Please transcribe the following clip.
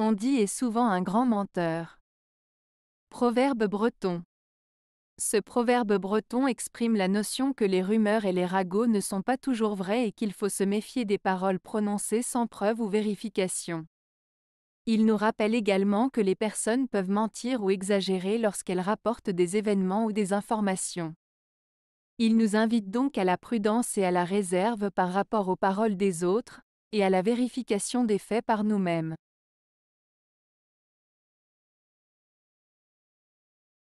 On dit est souvent un grand menteur. Proverbe breton. Ce proverbe breton exprime la notion que les rumeurs et les ragots ne sont pas toujours vrais et qu'il faut se méfier des paroles prononcées sans preuve ou vérification. Il nous rappelle également que les personnes peuvent mentir ou exagérer lorsqu'elles rapportent des événements ou des informations. Il nous invite donc à la prudence et à la réserve par rapport aux paroles des autres, et à la vérification des faits par nous-mêmes.